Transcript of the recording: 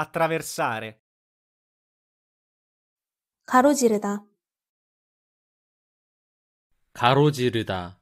attraversare 가로지르다 가로지르다